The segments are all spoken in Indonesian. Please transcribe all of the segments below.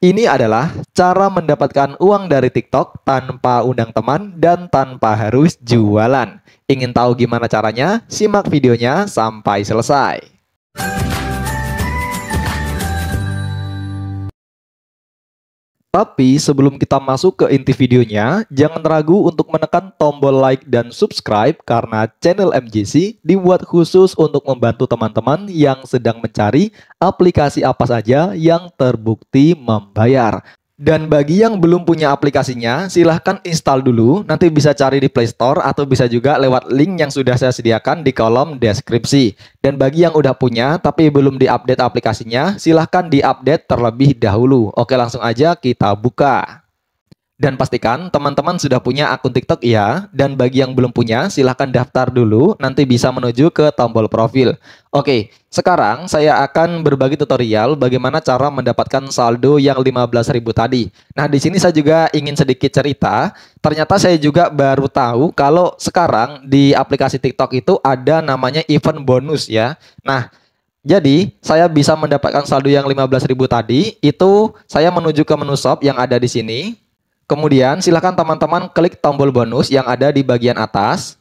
Ini adalah cara mendapatkan uang dari TikTok tanpa undang teman dan tanpa harus jualan. Ingin tahu gimana caranya? Simak videonya sampai selesai. Tapi sebelum kita masuk ke inti videonya, jangan ragu untuk menekan tombol like dan subscribe karena channel MJC dibuat khusus untuk membantu teman-teman yang sedang mencari aplikasi apa saja yang terbukti membayar. Dan bagi yang belum punya aplikasinya, silahkan install dulu. Nanti bisa cari di Play Store atau bisa juga lewat link yang sudah saya sediakan di kolom deskripsi. Dan bagi yang udah punya tapi belum diupdate aplikasinya, silahkan diupdate terlebih dahulu. Oke, langsung aja kita buka. Dan pastikan teman-teman sudah punya akun TikTok ya. Dan bagi yang belum punya, silahkan daftar dulu. Nanti bisa menuju ke tombol profil. Oke, sekarang saya akan berbagi tutorial bagaimana cara mendapatkan saldo yang 15.000 tadi. Nah, di sini saya juga ingin sedikit cerita. Ternyata saya juga baru tahu kalau sekarang di aplikasi TikTok itu ada namanya event bonus ya. Nah, jadi, saya bisa mendapatkan saldo yang 15.000 tadi, itu saya menuju ke menu shop yang ada di sini. Kemudian silakan teman-teman klik tombol bonus yang ada di bagian atas.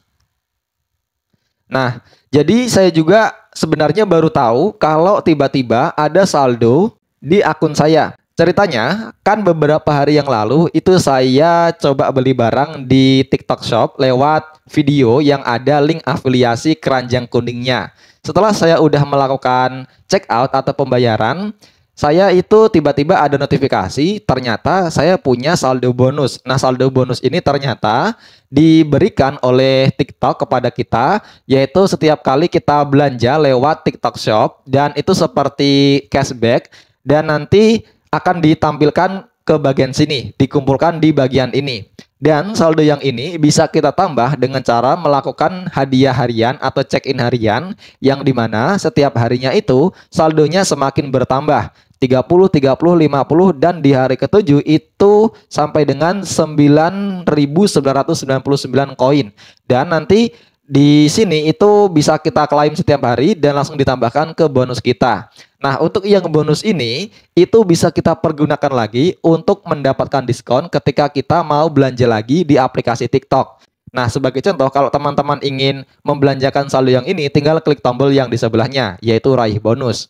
Nah, jadi saya juga sebenarnya baru tahu kalau tiba-tiba ada saldo di akun saya. Ceritanya, kan beberapa hari yang lalu itu saya coba beli barang di TikTok Shop lewat video yang ada link afiliasi keranjang kuningnya. Setelah saya udah melakukan check out atau pembayaran, saya itu tiba-tiba ada notifikasi, ternyata saya punya saldo bonus. Nah, saldo bonus ini ternyata diberikan oleh TikTok kepada kita, yaitu setiap kali kita belanja lewat TikTok Shop dan itu seperti cashback dan nanti akan ditampilkan ke bagian sini, dikumpulkan di bagian ini. Dan saldo yang ini bisa kita tambah dengan cara melakukan hadiah harian atau check-in harian yang dimana setiap harinya itu saldonya semakin bertambah. 30, 30, 50 dan di hari ketujuh itu sampai dengan 9.999 koin. Dan nanti di sini itu bisa kita klaim setiap hari dan langsung ditambahkan ke bonus kita. Nah, untuk yang bonus ini itu bisa kita pergunakan lagi untuk mendapatkan diskon ketika kita mau belanja lagi di aplikasi TikTok. Nah, sebagai contoh kalau teman-teman ingin membelanjakan saldo yang ini tinggal klik tombol yang di sebelahnya yaitu raih bonus.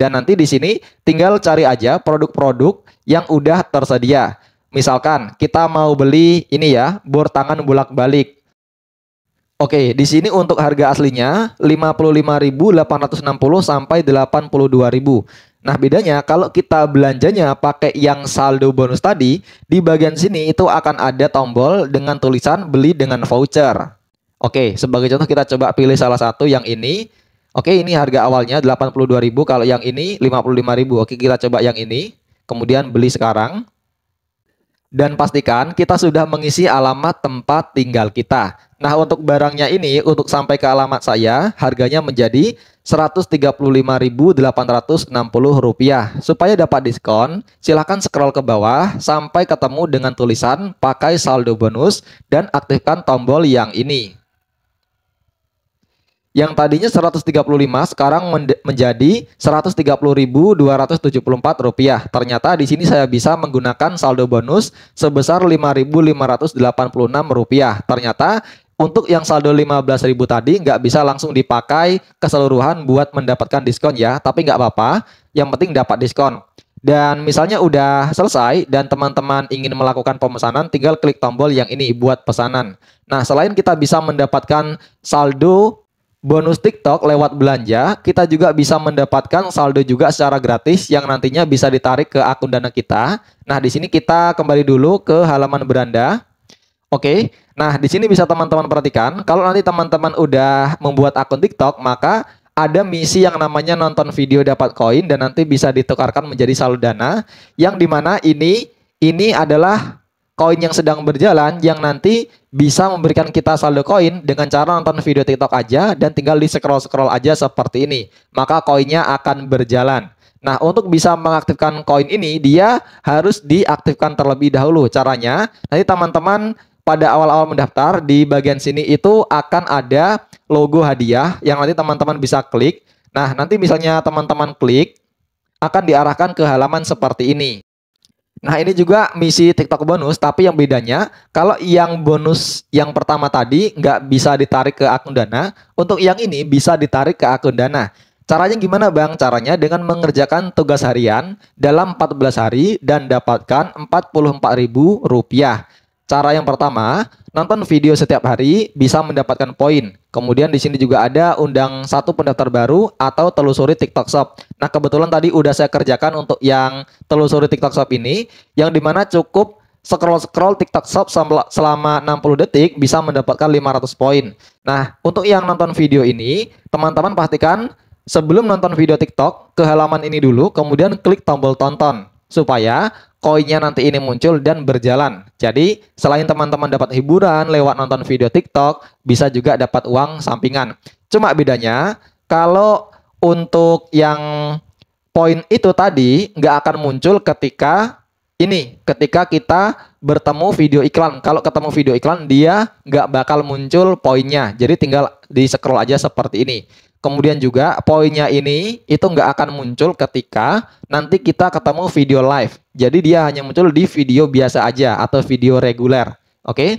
Dan nanti di sini tinggal cari aja produk-produk yang udah tersedia. Misalkan kita mau beli ini ya, bor tangan bolak-balik. Oke, di sini untuk harga aslinya 55.860 sampai 82.000. Nah, bedanya kalau kita belanjanya pakai yang saldo bonus tadi, di bagian sini itu akan ada tombol dengan tulisan beli dengan voucher. Oke, sebagai contoh kita coba pilih salah satu yang ini. Oke, ini harga awalnya 82.000, kalau yang ini 55.000. Oke, kita coba yang ini, kemudian beli sekarang. Dan pastikan kita sudah mengisi alamat tempat tinggal kita. Nah, untuk barangnya ini untuk sampai ke alamat saya, harganya menjadi Rp135.860. Supaya dapat diskon, silahkan scroll ke bawah sampai ketemu dengan tulisan pakai saldo bonus dan aktifkan tombol yang ini yang tadinya 135 sekarang menjadi 130.274 rupiah. Ternyata di sini saya bisa menggunakan saldo bonus sebesar 5.586 rupiah. Ternyata untuk yang saldo 15.000 tadi nggak bisa langsung dipakai keseluruhan buat mendapatkan diskon ya, tapi nggak apa-apa. Yang penting dapat diskon. Dan misalnya udah selesai dan teman-teman ingin melakukan pemesanan, tinggal klik tombol yang ini buat pesanan. Nah, selain kita bisa mendapatkan saldo Bonus TikTok lewat belanja, kita juga bisa mendapatkan saldo juga secara gratis yang nantinya bisa ditarik ke akun Dana kita. Nah, di sini kita kembali dulu ke halaman beranda. Oke. Nah, di sini bisa teman-teman perhatikan, kalau nanti teman-teman udah membuat akun TikTok, maka ada misi yang namanya nonton video dapat koin dan nanti bisa ditukarkan menjadi saldo Dana yang dimana ini ini adalah koin yang sedang berjalan yang nanti bisa memberikan kita saldo koin dengan cara nonton video TikTok aja dan tinggal di scroll-scroll aja seperti ini. Maka koinnya akan berjalan. Nah, untuk bisa mengaktifkan koin ini dia harus diaktifkan terlebih dahulu. Caranya, nanti teman-teman pada awal-awal mendaftar di bagian sini itu akan ada logo hadiah yang nanti teman-teman bisa klik. Nah, nanti misalnya teman-teman klik akan diarahkan ke halaman seperti ini. Nah ini juga misi TikTok bonus, tapi yang bedanya kalau yang bonus yang pertama tadi nggak bisa ditarik ke akun dana, untuk yang ini bisa ditarik ke akun dana. Caranya gimana bang? Caranya dengan mengerjakan tugas harian dalam 14 hari dan dapatkan 44.000 rupiah. Cara yang pertama, nonton video setiap hari bisa mendapatkan poin. Kemudian di sini juga ada undang satu pendaftar baru atau telusuri TikTok Shop. Nah kebetulan tadi udah saya kerjakan untuk yang telusuri TikTok Shop ini, yang dimana cukup scroll-scroll TikTok Shop selama 60 detik bisa mendapatkan 500 poin. Nah untuk yang nonton video ini, teman-teman pastikan sebelum nonton video TikTok ke halaman ini dulu, kemudian klik tombol tonton supaya koinnya nanti ini muncul dan berjalan. Jadi, selain teman-teman dapat hiburan lewat nonton video TikTok, bisa juga dapat uang sampingan. Cuma bedanya, kalau untuk yang poin itu tadi nggak akan muncul ketika ini, ketika kita bertemu video iklan. Kalau ketemu video iklan, dia nggak bakal muncul poinnya. Jadi tinggal di scroll aja seperti ini. Kemudian juga poinnya ini itu nggak akan muncul ketika nanti kita ketemu video live. Jadi dia hanya muncul di video biasa aja atau video reguler. Oke. Okay?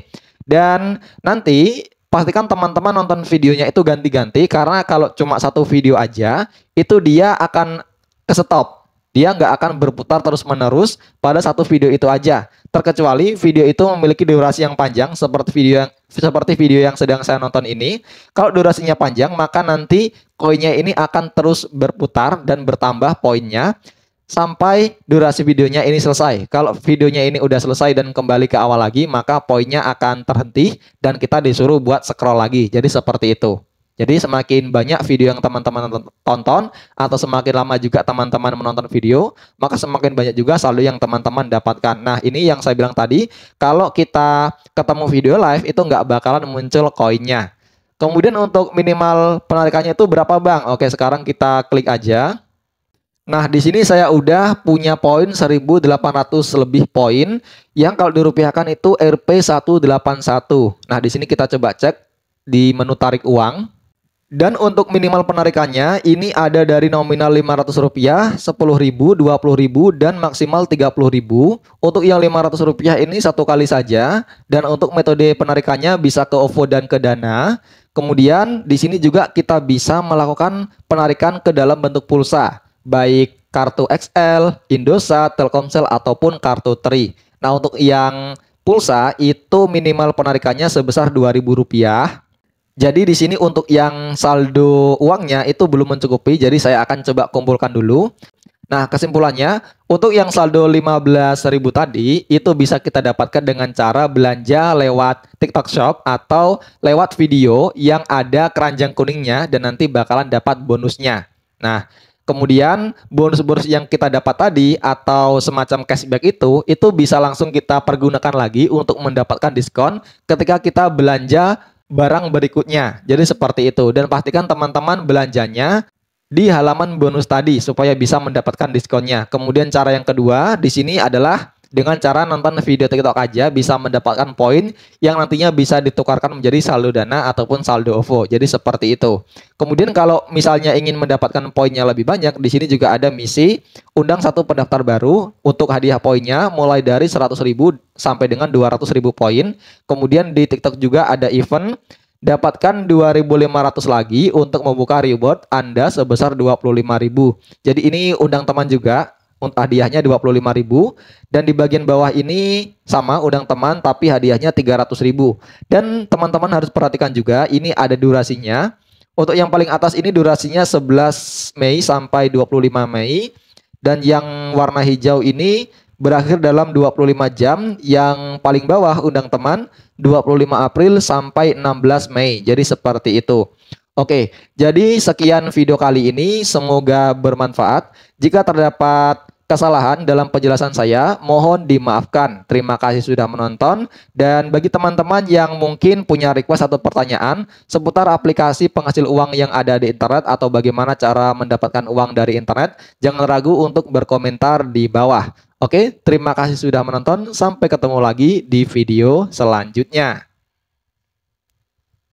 Dan nanti pastikan teman-teman nonton videonya itu ganti-ganti karena kalau cuma satu video aja itu dia akan ke stop. Dia nggak akan berputar terus-menerus pada satu video itu aja terkecuali video itu memiliki durasi yang panjang seperti video yang seperti video yang sedang saya nonton ini. Kalau durasinya panjang, maka nanti koinnya ini akan terus berputar dan bertambah poinnya sampai durasi videonya ini selesai. Kalau videonya ini udah selesai dan kembali ke awal lagi, maka poinnya akan terhenti dan kita disuruh buat scroll lagi. Jadi seperti itu. Jadi semakin banyak video yang teman-teman tonton atau semakin lama juga teman-teman menonton video, maka semakin banyak juga saldo yang teman-teman dapatkan. Nah ini yang saya bilang tadi, kalau kita ketemu video live itu nggak bakalan muncul koinnya. Kemudian untuk minimal penarikannya itu berapa bang? Oke sekarang kita klik aja. Nah, di sini saya udah punya poin 1800 lebih poin yang kalau dirupiahkan itu RP181. Nah, di sini kita coba cek di menu tarik uang. Dan untuk minimal penarikannya ini ada dari nominal Rp500, 10 10000 Rp20.000 dan maksimal Rp30.000. Untuk yang Rp500 ini satu kali saja dan untuk metode penarikannya bisa ke OVO dan ke Dana. Kemudian di sini juga kita bisa melakukan penarikan ke dalam bentuk pulsa, baik kartu XL, Indosat, Telkomsel ataupun kartu Tri. Nah, untuk yang pulsa itu minimal penarikannya sebesar Rp2.000 jadi di sini untuk yang saldo uangnya itu belum mencukupi, jadi saya akan coba kumpulkan dulu. Nah, kesimpulannya, untuk yang saldo 15.000 tadi itu bisa kita dapatkan dengan cara belanja lewat TikTok Shop atau lewat video yang ada keranjang kuningnya dan nanti bakalan dapat bonusnya. Nah, kemudian bonus-bonus yang kita dapat tadi atau semacam cashback itu itu bisa langsung kita pergunakan lagi untuk mendapatkan diskon ketika kita belanja barang berikutnya. Jadi seperti itu. Dan pastikan teman-teman belanjanya di halaman bonus tadi supaya bisa mendapatkan diskonnya. Kemudian cara yang kedua di sini adalah dengan cara nonton video TikTok aja bisa mendapatkan poin yang nantinya bisa ditukarkan menjadi saldo dana ataupun saldo OVO. Jadi seperti itu. Kemudian kalau misalnya ingin mendapatkan poinnya lebih banyak, di sini juga ada misi undang satu pendaftar baru untuk hadiah poinnya mulai dari 100.000 sampai dengan 200.000 poin. Kemudian di TikTok juga ada event dapatkan 2.500 lagi untuk membuka reward Anda sebesar 25.000. Jadi ini undang teman juga untuk hadiahnya 25.000 dan di bagian bawah ini sama undang teman tapi hadiahnya 300.000. Dan teman-teman harus perhatikan juga ini ada durasinya. Untuk yang paling atas ini durasinya 11 Mei sampai 25 Mei dan yang warna hijau ini berakhir dalam 25 jam, yang paling bawah undang teman 25 April sampai 16 Mei. Jadi seperti itu. Oke, jadi sekian video kali ini. Semoga bermanfaat. Jika terdapat kesalahan dalam penjelasan saya, mohon dimaafkan. Terima kasih sudah menonton dan bagi teman-teman yang mungkin punya request atau pertanyaan seputar aplikasi penghasil uang yang ada di internet atau bagaimana cara mendapatkan uang dari internet, jangan ragu untuk berkomentar di bawah. Oke, terima kasih sudah menonton. Sampai ketemu lagi di video selanjutnya.